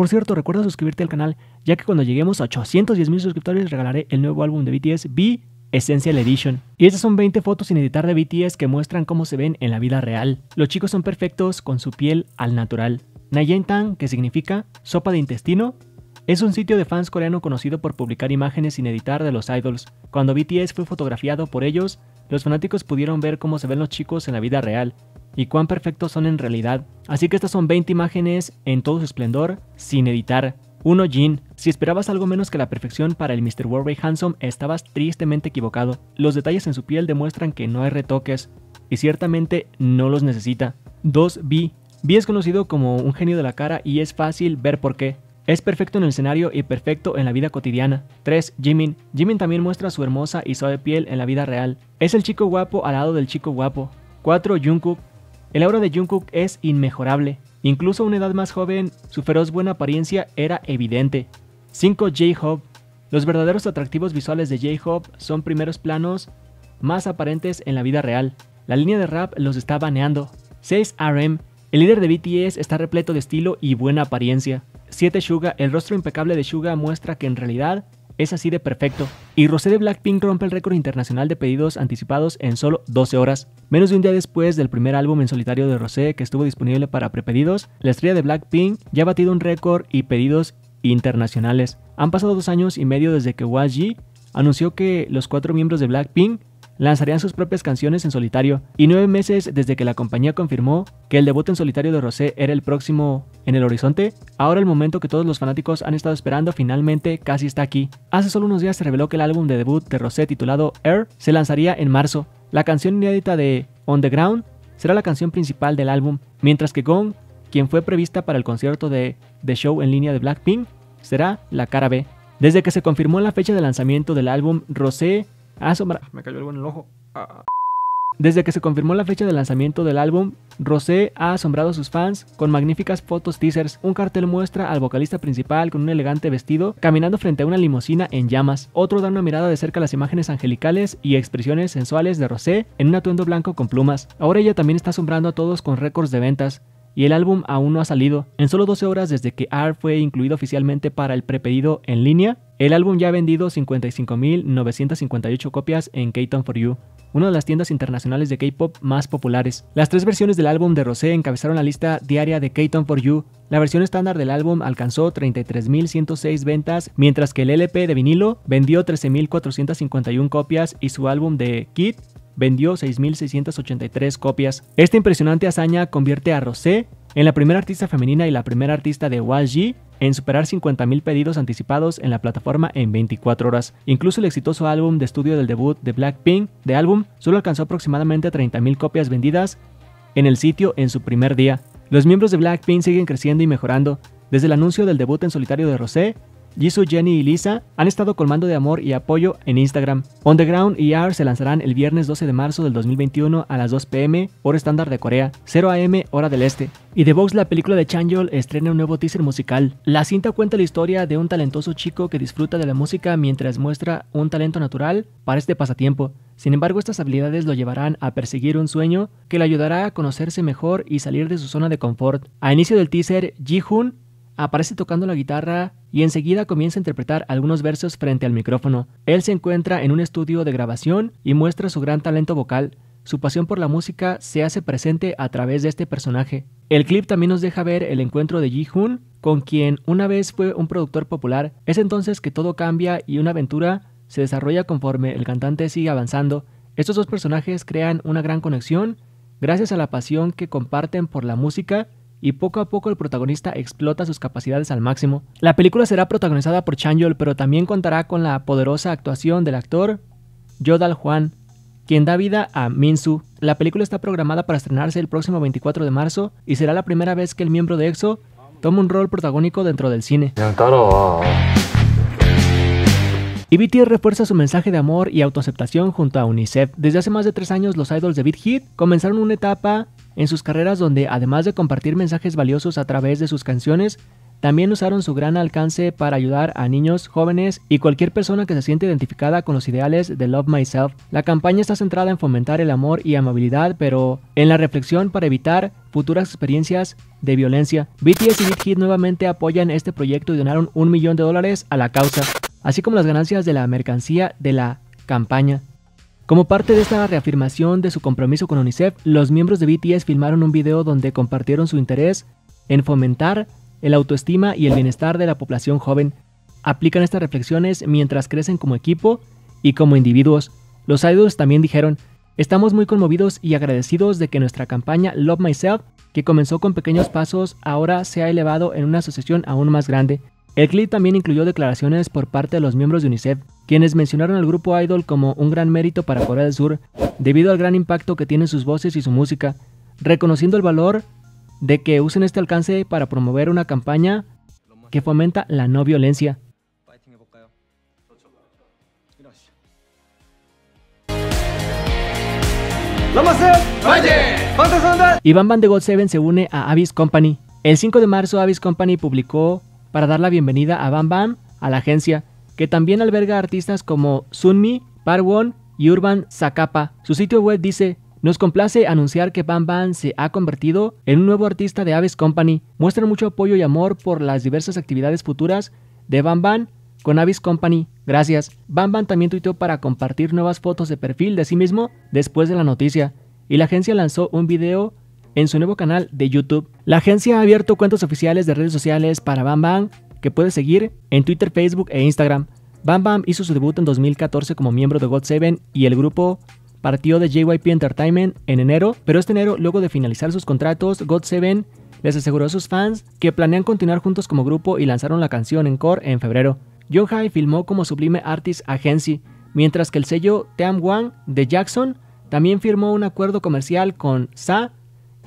Por cierto, recuerda suscribirte al canal, ya que cuando lleguemos a 810 mil suscriptores regalaré el nuevo álbum de BTS, B Essential Edition. Y estas son 20 fotos sin editar de BTS que muestran cómo se ven en la vida real. Los chicos son perfectos con su piel al natural. Nayentang, que significa sopa de intestino, es un sitio de fans coreano conocido por publicar imágenes sin editar de los idols. Cuando BTS fue fotografiado por ellos, los fanáticos pudieron ver cómo se ven los chicos en la vida real, y cuán perfectos son en realidad. Así que estas son 20 imágenes en todo su esplendor, sin editar. 1. Jin. Si esperabas algo menos que la perfección para el Mr. Warway Handsome, estabas tristemente equivocado. Los detalles en su piel demuestran que no hay retoques, y ciertamente no los necesita. 2. B. B es conocido como un genio de la cara y es fácil ver por qué. Es perfecto en el escenario y perfecto en la vida cotidiana. 3. Jimin. Jimin también muestra su hermosa y suave piel en la vida real. Es el chico guapo al lado del chico guapo. 4. Jungkook. El aura de Jungkook es inmejorable. Incluso a una edad más joven, su feroz buena apariencia era evidente. 5. J-Hope. Los verdaderos atractivos visuales de J-Hope son primeros planos más aparentes en la vida real. La línea de rap los está baneando. 6. RM. El líder de BTS está repleto de estilo y buena apariencia. 7. Suga. El rostro impecable de Suga muestra que en realidad es así de perfecto. Y Rosé de Blackpink rompe el récord internacional de pedidos anticipados en solo 12 horas. Menos de un día después del primer álbum en solitario de Rosé que estuvo disponible para prepedidos, la estrella de Blackpink ya ha batido un récord y pedidos internacionales. Han pasado dos años y medio desde que YG anunció que los cuatro miembros de Blackpink lanzarían sus propias canciones en solitario y nueve meses desde que la compañía confirmó que el debut en solitario de Rosé era el próximo en el horizonte, ahora el momento que todos los fanáticos han estado esperando finalmente casi está aquí. Hace solo unos días se reveló que el álbum de debut de Rosé titulado Air se lanzaría en marzo. La canción inédita de On the Ground será la canción principal del álbum, mientras que Gong, quien fue prevista para el concierto de The Show en línea de Blackpink, será la cara B. Desde que se confirmó la fecha de lanzamiento del álbum, Rosé asombra. Ah, ah, me cayó en el ojo. Ah, Desde que se confirmó la fecha de lanzamiento del álbum, Rosé ha asombrado a sus fans con magníficas fotos teasers. Un cartel muestra al vocalista principal con un elegante vestido caminando frente a una limusina en llamas. Otro da una mirada de cerca a las imágenes angelicales y expresiones sensuales de Rosé en un atuendo blanco con plumas. Ahora ella también está asombrando a todos con récords de ventas y el álbum aún no ha salido. En solo 12 horas desde que R fue incluido oficialmente para el prepedido en línea, el álbum ya ha vendido 55.958 copias en K-Town for You, una de las tiendas internacionales de K-pop más populares. Las tres versiones del álbum de Rosé encabezaron la lista diaria de K-Town for You. La versión estándar del álbum alcanzó 33.106 ventas, mientras que el LP de vinilo vendió 13.451 copias y su álbum de Kid vendió 6.683 copias. Esta impresionante hazaña convierte a Rosé en la primera artista femenina y la primera artista de YG en superar 50.000 pedidos anticipados en la plataforma en 24 horas. Incluso el exitoso álbum de estudio del debut de Blackpink de álbum solo alcanzó aproximadamente 30.000 copias vendidas en el sitio en su primer día. Los miembros de Blackpink siguen creciendo y mejorando. Desde el anuncio del debut en solitario de Rosé, Jisoo, Jenny y Lisa han estado colmando de amor y apoyo en Instagram. On The Ground y AR se lanzarán el viernes 12 de marzo del 2021 a las 2 pm, hora estándar de Corea, 0 am, hora del este. Y The Box, la película de Chanjol, estrena un nuevo teaser musical. La cinta cuenta la historia de un talentoso chico que disfruta de la música mientras muestra un talento natural para este pasatiempo. Sin embargo, estas habilidades lo llevarán a perseguir un sueño que le ayudará a conocerse mejor y salir de su zona de confort. A inicio del teaser, ji hun aparece tocando la guitarra y enseguida comienza a interpretar algunos versos frente al micrófono. Él se encuentra en un estudio de grabación y muestra su gran talento vocal. Su pasión por la música se hace presente a través de este personaje. El clip también nos deja ver el encuentro de Ji-hoon, con quien una vez fue un productor popular. Es entonces que todo cambia y una aventura se desarrolla conforme el cantante sigue avanzando. Estos dos personajes crean una gran conexión gracias a la pasión que comparten por la música y poco a poco el protagonista explota sus capacidades al máximo. La película será protagonizada por Yol, pero también contará con la poderosa actuación del actor Yodal Juan, quien da vida a Minsu. La película está programada para estrenarse el próximo 24 de marzo y será la primera vez que el miembro de EXO toma un rol protagónico dentro del cine. Y e BTS refuerza su mensaje de amor y autoaceptación junto a UNICEF. Desde hace más de tres años, los idols de Big Hit comenzaron una etapa en sus carreras donde, además de compartir mensajes valiosos a través de sus canciones, también usaron su gran alcance para ayudar a niños, jóvenes y cualquier persona que se siente identificada con los ideales de Love Myself. La campaña está centrada en fomentar el amor y amabilidad, pero en la reflexión para evitar futuras experiencias de violencia. BTS y Big nuevamente apoyan este proyecto y donaron un millón de dólares a la causa, así como las ganancias de la mercancía de la campaña. Como parte de esta reafirmación de su compromiso con UNICEF, los miembros de BTS filmaron un video donde compartieron su interés en fomentar el autoestima y el bienestar de la población joven. Aplican estas reflexiones mientras crecen como equipo y como individuos. Los idols también dijeron, estamos muy conmovidos y agradecidos de que nuestra campaña Love Myself, que comenzó con pequeños pasos, ahora se ha elevado en una asociación aún más grande. El clip también incluyó declaraciones por parte de los miembros de UNICEF, quienes mencionaron al grupo Idol como un gran mérito para Corea del Sur debido al gran impacto que tienen sus voces y su música, reconociendo el valor de que usen este alcance para promover una campaña que fomenta la no violencia. Iván Van de God Seven se une a Avis Company. El 5 de marzo Avis Company publicó para dar la bienvenida a Bam Bam a la agencia, que también alberga artistas como Sunmi, Parwon y Urban Zacapa. Su sitio web dice, nos complace anunciar que Bam Bam se ha convertido en un nuevo artista de Aves Company. Muestran mucho apoyo y amor por las diversas actividades futuras de Bam Bam con Avis Company. Gracias. Bam Bam también tuiteó para compartir nuevas fotos de perfil de sí mismo después de la noticia. Y la agencia lanzó un video en su nuevo canal de YouTube. La agencia ha abierto cuentos oficiales de redes sociales para Bam Bam que puedes seguir en Twitter, Facebook e Instagram. Bam Bam hizo su debut en 2014 como miembro de God 7 y el grupo partió de JYP Entertainment en enero, pero este enero, luego de finalizar sus contratos, God 7 les aseguró a sus fans que planean continuar juntos como grupo y lanzaron la canción en core en febrero. yohai filmó como Sublime Artist Agency, mientras que el sello Team Wang de Jackson también firmó un acuerdo comercial con Sa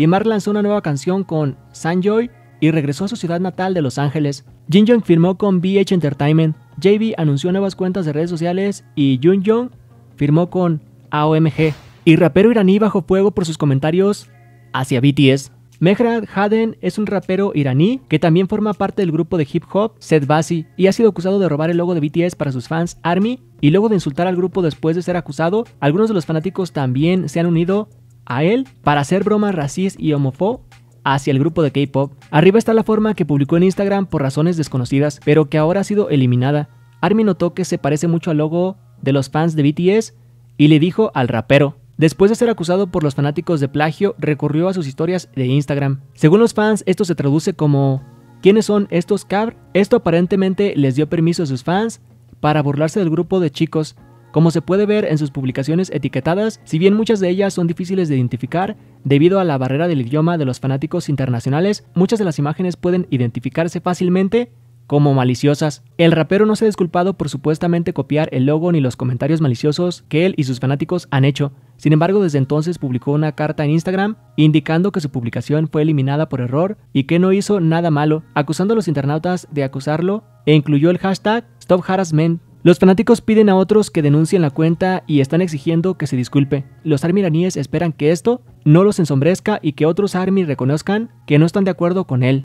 Mar lanzó una nueva canción con Sanjoy y regresó a su ciudad natal de Los Ángeles. Jin Jung firmó con BH Entertainment, JB anunció nuevas cuentas de redes sociales y Jun firmó con AOMG. Y rapero iraní bajo fuego por sus comentarios hacia BTS. Mehrad Haden es un rapero iraní que también forma parte del grupo de hip hop Seth Basi y ha sido acusado de robar el logo de BTS para sus fans ARMY y luego de insultar al grupo después de ser acusado. Algunos de los fanáticos también se han unido a él para hacer bromas racistas y homofóbicas hacia el grupo de K-pop. Arriba está la forma que publicó en Instagram por razones desconocidas, pero que ahora ha sido eliminada. Armin notó que se parece mucho al logo de los fans de BTS y le dijo al rapero. Después de ser acusado por los fanáticos de plagio, recurrió a sus historias de Instagram. Según los fans, esto se traduce como ¿Quiénes son estos cabr? Esto aparentemente les dio permiso a sus fans para burlarse del grupo de chicos como se puede ver en sus publicaciones etiquetadas, si bien muchas de ellas son difíciles de identificar, debido a la barrera del idioma de los fanáticos internacionales, muchas de las imágenes pueden identificarse fácilmente como maliciosas. El rapero no se ha disculpado por supuestamente copiar el logo ni los comentarios maliciosos que él y sus fanáticos han hecho. Sin embargo, desde entonces publicó una carta en Instagram indicando que su publicación fue eliminada por error y que no hizo nada malo, acusando a los internautas de acusarlo e incluyó el hashtag StopHarassment los fanáticos piden a otros que denuncien la cuenta y están exigiendo que se disculpe. Los ARMY iraníes esperan que esto no los ensombrezca y que otros ARMY reconozcan que no están de acuerdo con él.